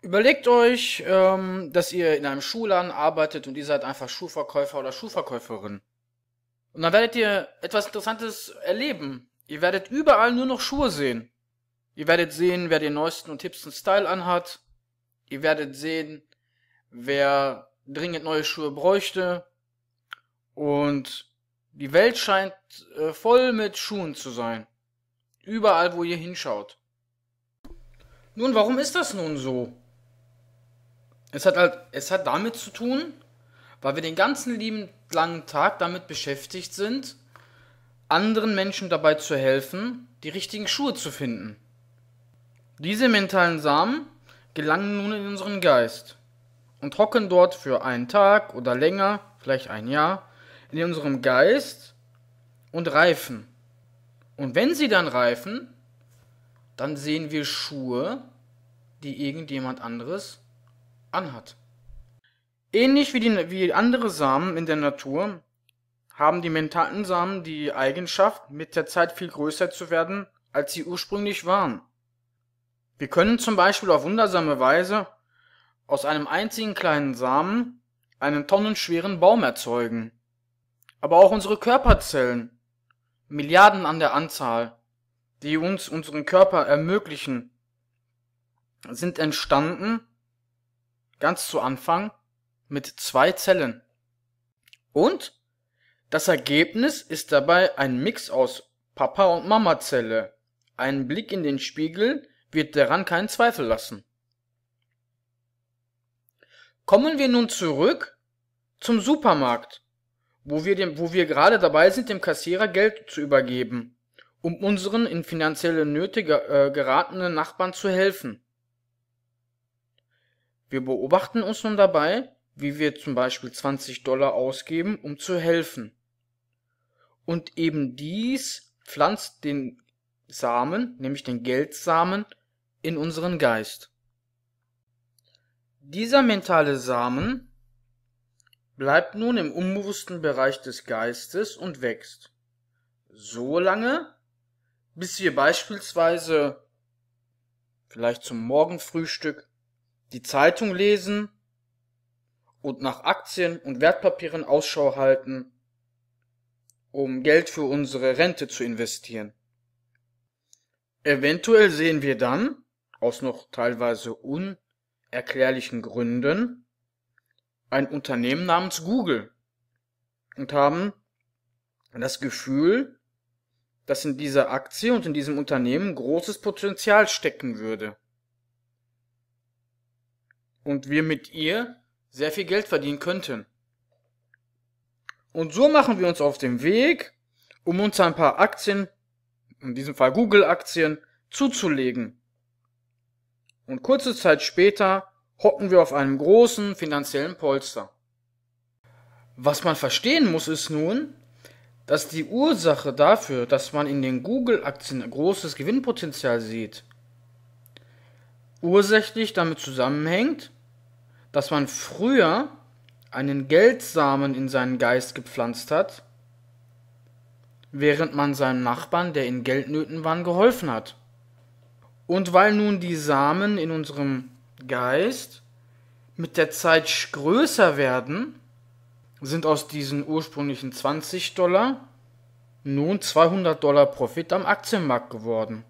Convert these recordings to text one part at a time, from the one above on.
Überlegt euch, ähm, dass ihr in einem Schulland arbeitet und ihr seid einfach Schuhverkäufer oder Schuhverkäuferin. Und dann werdet ihr etwas Interessantes erleben. Ihr werdet überall nur noch Schuhe sehen. Ihr werdet sehen, wer den neuesten und hipsten Style anhat. Ihr werdet sehen, wer dringend neue Schuhe bräuchte. Und die Welt scheint äh, voll mit Schuhen zu sein. Überall, wo ihr hinschaut. Nun, warum ist das nun so? es hat halt, es hat damit zu tun, weil wir den ganzen lieben langen Tag damit beschäftigt sind, anderen Menschen dabei zu helfen, die richtigen Schuhe zu finden. Diese mentalen Samen gelangen nun in unseren Geist und hocken dort für einen Tag oder länger, vielleicht ein Jahr, in unserem Geist und reifen. Und wenn sie dann reifen, dann sehen wir Schuhe, die irgendjemand anderes anhat. Ähnlich wie, die, wie andere Samen in der Natur haben die mentalen Samen die Eigenschaft, mit der Zeit viel größer zu werden, als sie ursprünglich waren. Wir können zum Beispiel auf wundersame Weise aus einem einzigen kleinen Samen einen tonnenschweren Baum erzeugen. Aber auch unsere Körperzellen, Milliarden an der Anzahl, die uns unseren Körper ermöglichen, sind entstanden ganz zu Anfang mit zwei Zellen. Und das Ergebnis ist dabei ein Mix aus Papa- und Mama-Zelle. Ein Blick in den Spiegel wird daran keinen Zweifel lassen. Kommen wir nun zurück zum Supermarkt, wo wir, dem, wo wir gerade dabei sind, dem Kassierer Geld zu übergeben, um unseren in finanzielle Nöte äh, geratenen Nachbarn zu helfen. Wir beobachten uns nun dabei, wie wir zum Beispiel 20 Dollar ausgeben, um zu helfen. Und eben dies pflanzt den Samen, nämlich den Geldsamen, in unseren Geist. Dieser mentale Samen bleibt nun im unbewussten Bereich des Geistes und wächst. So lange, bis wir beispielsweise vielleicht zum Morgenfrühstück die Zeitung lesen und nach Aktien und Wertpapieren Ausschau halten, um Geld für unsere Rente zu investieren. Eventuell sehen wir dann, aus noch teilweise unerklärlichen Gründen, ein Unternehmen namens Google und haben das Gefühl, dass in dieser Aktie und in diesem Unternehmen großes Potenzial stecken würde und wir mit ihr sehr viel Geld verdienen könnten. Und so machen wir uns auf den Weg, um uns ein paar Aktien, in diesem Fall Google-Aktien, zuzulegen. Und kurze Zeit später hocken wir auf einem großen finanziellen Polster. Was man verstehen muss, ist nun, dass die Ursache dafür, dass man in den Google-Aktien großes Gewinnpotenzial sieht, ursächlich damit zusammenhängt, dass man früher einen Geldsamen in seinen Geist gepflanzt hat, während man seinem Nachbarn, der in Geldnöten war, geholfen hat. Und weil nun die Samen in unserem Geist mit der Zeit größer werden, sind aus diesen ursprünglichen 20 Dollar nun 200 Dollar Profit am Aktienmarkt geworden.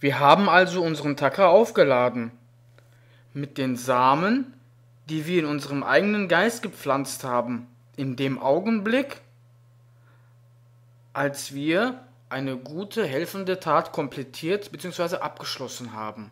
Wir haben also unseren Tacker aufgeladen mit den Samen, die wir in unserem eigenen Geist gepflanzt haben, in dem Augenblick, als wir eine gute, helfende Tat komplettiert bzw. abgeschlossen haben.